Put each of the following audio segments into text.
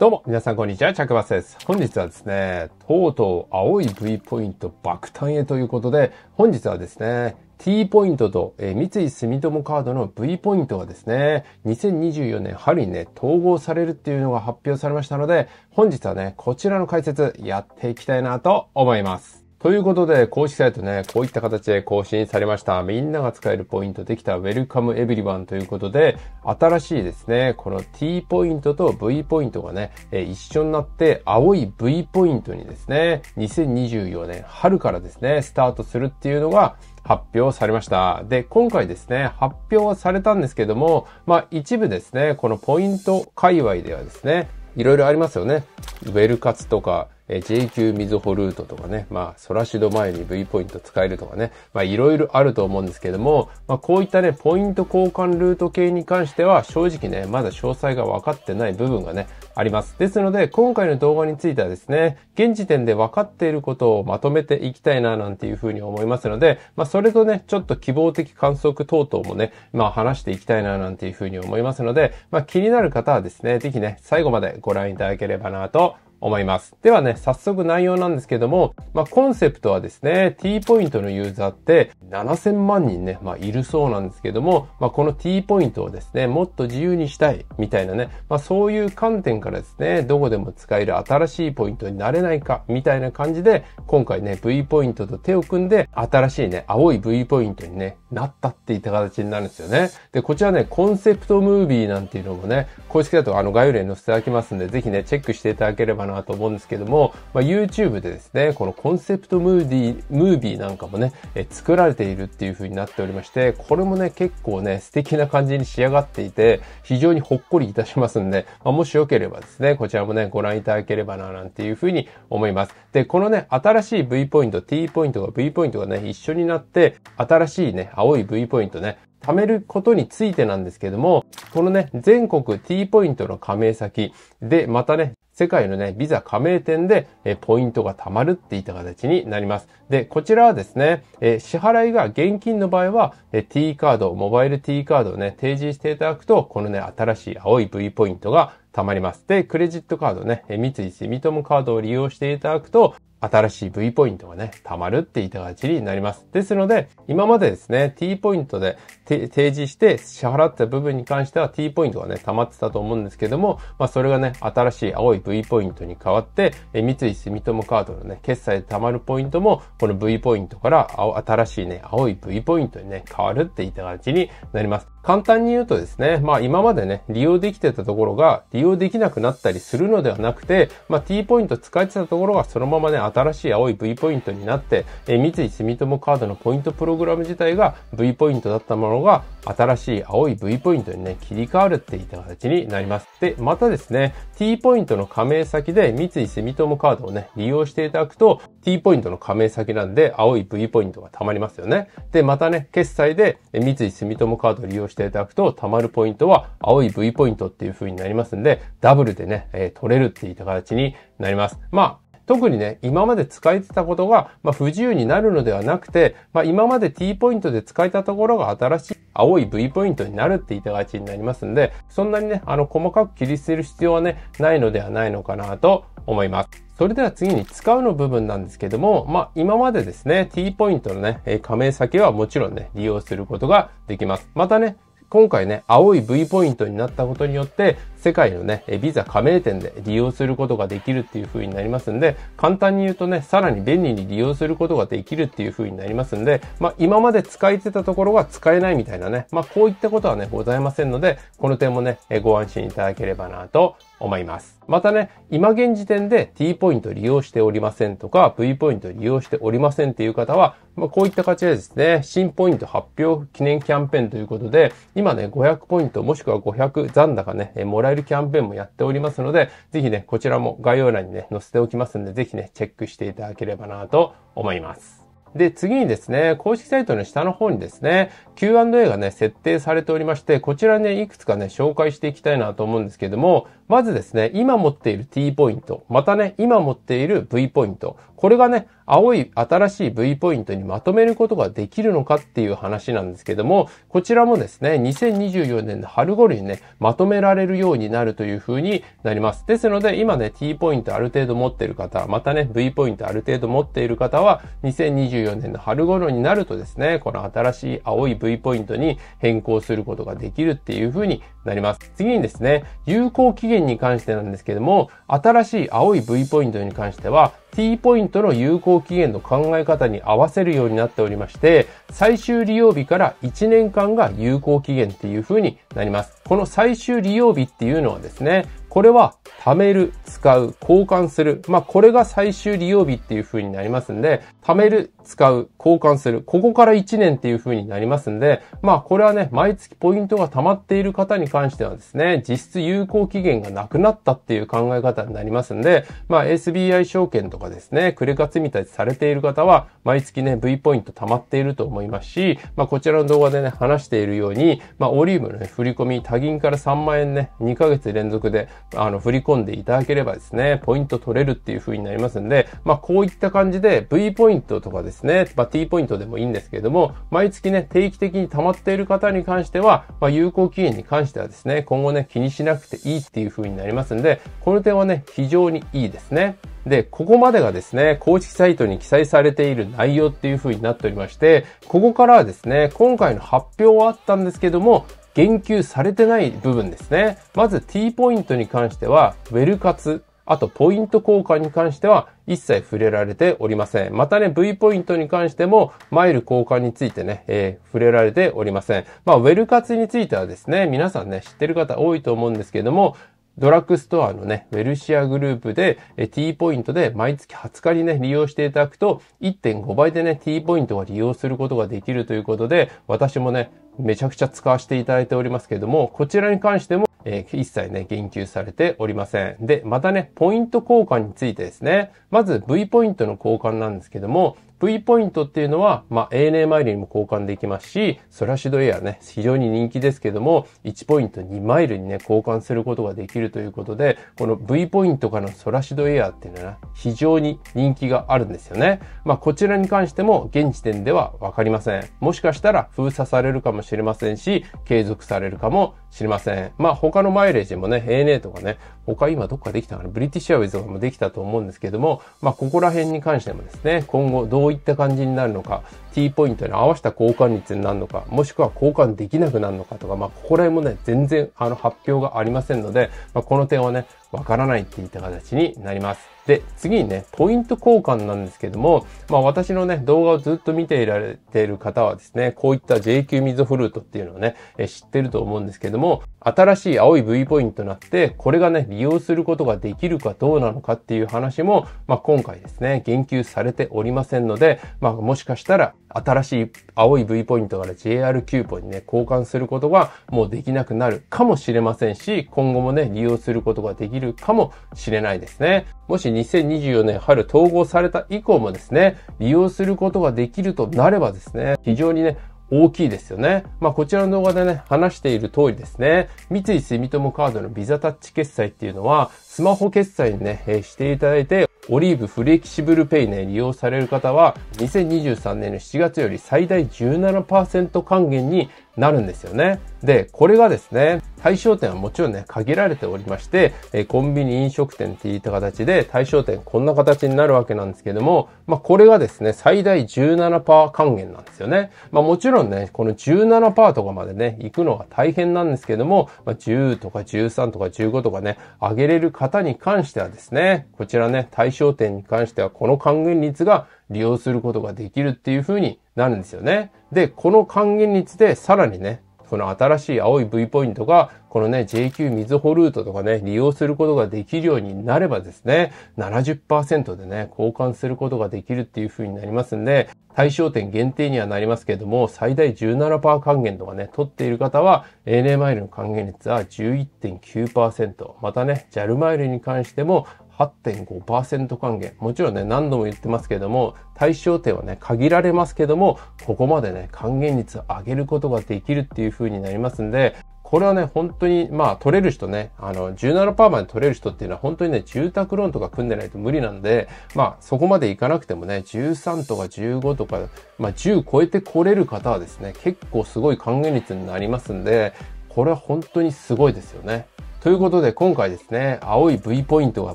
どうも、皆さんこんにちは、着バスです。本日はですね、とうとう青い V ポイント爆誕へということで、本日はですね、T ポイントと、え三井住友カードの V ポイントがですね、2024年春にね、統合されるっていうのが発表されましたので、本日はね、こちらの解説やっていきたいなと思います。ということで、公式サイトね、こういった形で更新されました。みんなが使えるポイントできた Welcome Everyone ということで、新しいですね、この T ポイントと V ポイントがね、え一緒になって青い V ポイントにですね、2024年春からですね、スタートするっていうのが、発表されました。で、今回ですね、発表されたんですけども、まあ一部ですね、このポイント界隈ではですね、いろいろありますよね。ウェル活とか、え JQ みずほルートとかね、まあ、ソラシド前に V ポイント使えるとかね、まあ、いろいろあると思うんですけども、まあ、こういったね、ポイント交換ルート系に関しては、正直ね、まだ詳細が分かってない部分がね、あります。ですので、今回の動画についてはですね、現時点で分かっていることをまとめていきたいな、なんていうふうに思いますので、まあ、それとね、ちょっと希望的観測等々もね、まあ、話していきたいな、なんていうふうに思いますので、まあ、気になる方はですね、ぜひね、最後までご覧いただければなと思います。ではね、早速内容なんですけども、まあ、コンセプトはですね、T ポイントのユーザーって7000万人ね、まあ、いるそうなんですけども、まあ、この T ポイントをですね、もっと自由にしたいみたいなね、まあ、そういう観点からですね、どこでも使える新しいポイントになれないかみたいな感じで、今回ね、V ポイントと手を組んで、新しいね、青い V ポイントにね、なったっていった形になるんですよね。で、こちらね、コンセプトムービーなんていうのもね、公式だとあの概要欄に載せていただきますんで、ぜひね、チェックしていただければなと思うんですけども、まあ、YouTube でですね、このコンセプトムーディムービーなんかもね、え作られているっていう風になっておりまして、これもね、結構ね、素敵な感じに仕上がっていて、非常にほっこりいたしますんで、まあ、もしよければですね、こちらもね、ご覧いただければな、なんていう風に思います。で、このね、新しい V ポイント、T ポイントが V ポイントがね、一緒になって、新しいね、青い V ポイントね、貯めることについてなんですけども、このね、全国 T ポイントの加盟先で、またね、世界のね、ビザ加盟店で、えポイントが貯まるっていった形になります。で、こちらはですね、え支払いが現金の場合は、え T カード、モバイル T カードをね、提示していただくと、このね、新しい青い V ポイントが貯まります。で、クレジットカードね、三井住友カードを利用していただくと、新しい V ポイントがね、溜まるっていった形になります。ですので、今までですね、T ポイントで提示して支払った部分に関しては T ポイントがね、溜まってたと思うんですけども、まあそれがね、新しい青い V ポイントに変わって、え三井住友カードのね、決済で溜まるポイントも、この V ポイントから新しいね、青い V ポイントにね、変わるっていった形になります。簡単に言うとですね、まあ今までね、利用できてたところが利用できなくなったりするのではなくて、まあ T ポイント使えてたところがそのままね、新しい青い V ポイントになって、え三井住友カードのポイントプログラム自体が V ポイントだったものが新しい青い V ポイントにね、切り替わるっていった形になります。で、またですね、T ポイントの加盟先で三井住友カードをね、利用していただくと、T ポイントの加盟先なんで青い V ポイントが貯まりますよね。で、またね、決済で三井住友カードを利用してしていただくと、貯まるポイントは青い V ポイントっていう風になりますんで、ダブルでね、えー、取れるっていった形になります。まあ、特にね、今まで使えてたことが、まあ、不自由になるのではなくて、まあ、今まで T ポイントで使えたところが新しい青い V ポイントになるって言った形になりますんで、そんなにね、あの、細かく切り捨てる必要はね、ないのではないのかなと思います。それでは次に使うの部分なんですけども、まあ今までですね、T ポイントのね、加盟先はもちろんね、利用することができます。またね、今回ね、青い V ポイントになったことによって、世界のね、ビザ加盟店で利用することができるっていう風になりますんで、簡単に言うとね、さらに便利に利用することができるっていう風になりますんで、まあ今まで使えてたところは使えないみたいなね、まあこういったことはね、ございませんので、この点もね、ご安心いただければなと思います。またね、今現時点で T ポイント利用しておりませんとか、V ポイント利用しておりませんっていう方は、まあ、こういった形でですね、新ポイント発表記念キャンペーンということで、今ね、500ポイントもしくは500残高ね、もららえるキャンペーンもやっておりますので、ぜひね、こちらも概要欄にね、載せておきますんで、ぜひね、チェックしていただければなと思います。で、次にですね、公式サイトの下の方にですね、Q&A がね、設定されておりまして、こちらね、いくつかね、紹介していきたいなと思うんですけども、まずですね、今持っている T ポイント、またね、今持っている V ポイント、これがね、青い新しい V ポイントにまとめることができるのかっていう話なんですけども、こちらもですね、2024年の春頃にね、まとめられるようになるという風になります。ですので、今ね、T ポイントある程度持っている方、またね、V ポイントある程度持っている方は、2024年の春頃になるとですね、この新しい青い V ポイントに変更することができるっていう風になります。次にですね、有効期限ンに関してなんですけども、新しい青い V ポイントに関しては、T ポイントの有効期限の考え方に合わせるようになっておりまして、最終利用日から1年間が有効期限っていう風になります。この最終利用日っていうのはですね、これは貯める、使う、交換する。まあ、これが最終利用日っていう風になりますんで、貯める、使う、交換する、ここから1年っていう風になりますんで、まあこれはね、毎月ポイントが溜まっている方に関してはですね、実質有効期限がなくなったっていう考え方になりますんで、まあ SBI 証券とかですね、クレカ積み立てされている方は、毎月ね、V ポイント溜まっていると思いますし、まあこちらの動画でね、話しているように、まあオリーブのね、振り込み、他銀から3万円ね、2ヶ月連続で、あの、振り込んでいただければですね、ポイント取れるっていう風になりますんで、まあこういった感じで V ポイントとかですねですね、まあ、T ポイントでもいいんですけれども、毎月ね、定期的に溜まっている方に関しては、まあ、有効期限に関してはですね、今後ね、気にしなくていいっていう風になりますんで、この点はね、非常にいいですね。で、ここまでがですね、公式サイトに記載されている内容っていう風になっておりまして、ここからはですね、今回の発表はあったんですけども、言及されてない部分ですね。まず T ポイントに関しては、ウェル活あと、ポイント交換に関しては一切触れられておりません。またね、V ポイントに関しても、マイル交換についてね、えー、触れられておりません。まあ、ウェル活についてはですね、皆さんね、知ってる方多いと思うんですけども、ドラッグストアのね、ウェルシアグループで、T ポイントで毎月20日にね、利用していただくと、1.5倍でね、T ポイントが利用することができるということで、私もね、めちゃくちゃ使わせていただいておりますけども、こちらに関しても、えー、一切ね、言及されておりません。で、またね、ポイント交換についてですね。まず V ポイントの交換なんですけども、V ポイントっていうのは、まあ、ANA マイルにも交換できますし、ソラシドエアね、非常に人気ですけども、1ポイント2マイルにね、交換することができるということで、この V ポイントからのソラシドエアっていうのは、ね、非常に人気があるんですよね。まあ、こちらに関しても、現時点ではわかりません。もしかしたら封鎖されるかもしれませんし、継続されるかもしれません。まあ、他のマイレージもね、ANA とかね、他今どっかできたかな、ブリティッシュアウェイズとかもできたと思うんですけども、まあ、ここら辺に関してもですね、今後どうどういった感じになるのか T ポイントに合わせた交換率になるのか、もしくは交換できなくなるのかとか、まあ、ここら辺もね、全然あの発表がありませんので、まあ、この点はね、わからないっていった形になります。で、次にね、ポイント交換なんですけども、まあ私のね、動画をずっと見ていられている方はですね、こういった JQ ミゾフルートっていうのをね、え知ってると思うんですけども、新しい青い V ポイントになって、これがね、利用することができるかどうなのかっていう話も、まあ今回ですね、言及されておりませんので、まあもしかしたら新しい青い V ポイントから JR キューポにね、交換することがもうできなくなるかもしれませんし、今後もね、利用することができるかもしれないですね。もし2024年春統合された以降もですね、利用することができるとなればですね、非常にね、大きいですよね。まあ、こちらの動画でね、話している通りですね、三井住友カードのビザタッチ決済っていうのは、スマホ決済にね、えしていただいて、オリーブフレキシブルペイね、利用される方は、2023年の7月より最大17%還元になるんですよね。で、これがですね、対象店はもちろんね、限られておりまして、えコンビニ飲食店っていった形で、対象店こんな形になるわけなんですけども、まあ、これがですね、最大17%還元なんですよね。まあ、もちろんね、この17%とかまでね、行くのは大変なんですけども、まあ、10とか13とか15とかね、上げれる方に関してはですね、こちらね、対象店に関してはこの還元率が利用することができるっていうふうになるんですよね。で、この還元率でさらにね、この新しい青い V ポイントが、このね、JQ みずほルートとかね、利用することができるようになればですね、70%でね、交換することができるっていう風になりますんで、対象店限定にはなりますけれども、最大17%還元とかね、取っている方は、ANA マイルの還元率は11.9%、またね、JAL マイルに関しても、8.5%還元。もちろんね、何度も言ってますけれども、対象点はね、限られますけども、ここまでね、還元率上げることができるっていう風になりますんで、これはね、本当に、まあ、取れる人ね、あの、17%まで取れる人っていうのは、本当にね、住宅ローンとか組んでないと無理なんで、まあ、そこまで行かなくてもね、13とか15とか、まあ、10超えてこれる方はですね、結構すごい還元率になりますんで、これは本当にすごいですよね。ということで今回ですね、青い V ポイントが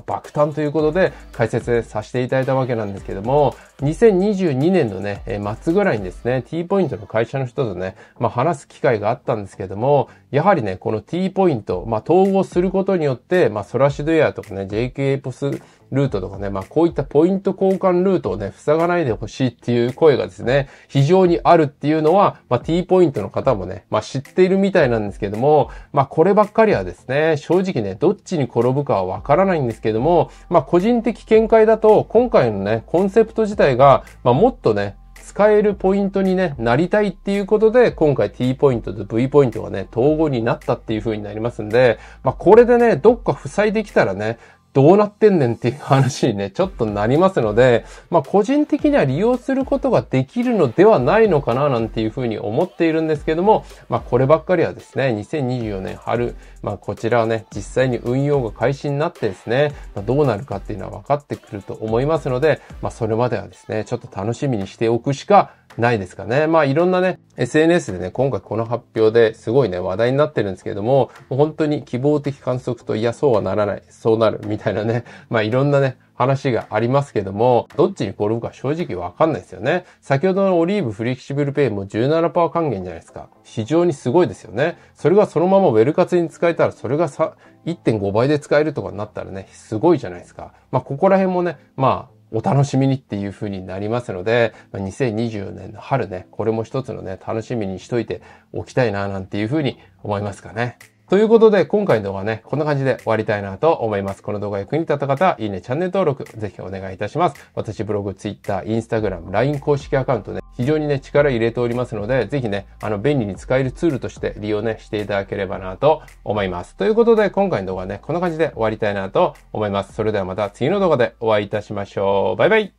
爆誕ということで解説させていただいたわけなんですけども、2022年のね、末ぐらいにですね、T ポイントの会社の人とね、まあ話す機会があったんですけども、やはりね、この T ポイント、まあ統合することによって、まあソラシドエアとかね、JK ポスルートとかね、まあこういったポイント交換ルートをね、塞がないでほしいっていう声がですね、非常にあるっていうのは、まあ T ポイントの方もね、まあ知っているみたいなんですけども、まあこればっかりはですね、正直ね、どっちに転ぶかはわからないんですけども、まあ個人的見解だと、今回のね、コンセプト自体が、まあもっとね、使えるポイントに、ね、なりたいっていうことで、今回 T ポイントと V ポイントがね、統合になったっていう風になりますんで、まあこれでね、どっか塞いできたらね、どうなってんねんっていう話にね、ちょっとなりますので、まあ個人的には利用することができるのではないのかななんていうふうに思っているんですけども、まあこればっかりはですね、2024年春、まあこちらはね、実際に運用が開始になってですね、まあ、どうなるかっていうのは分かってくると思いますので、まあそれまではですね、ちょっと楽しみにしておくしかないですかね。まあいろんなね、SNS でね、今回この発表ですごいね、話題になってるんですけれども、も本当に希望的観測といや、そうはならない、そうなる、みたいなね、まあいろんなね、話がありますけども、どっちに転ぶか正直わかんないですよね。先ほどのオリーブフレキシブルペイも17%還元じゃないですか。非常にすごいですよね。それがそのままウェルカツに使えたら、それがさ、1.5倍で使えるとかになったらね、すごいじゃないですか。まあここら辺もね、まあお楽しみにっていう風になりますので、2020年の春ね、これも一つのね、楽しみにしといておきたいななんていう風に思いますかね。ということで、今回の動画はね、こんな感じで終わりたいなと思います。この動画役に立った方、いいね、チャンネル登録、ぜひお願いいたします。私、ブログ、ツイッター、インスタグラム、LINE 公式アカウントね、非常にね、力入れておりますので、ぜひね、あの、便利に使えるツールとして利用ね、していただければなと思います。ということで、今回の動画はね、こんな感じで終わりたいなと思います。それではまた次の動画でお会いいたしましょう。バイバイ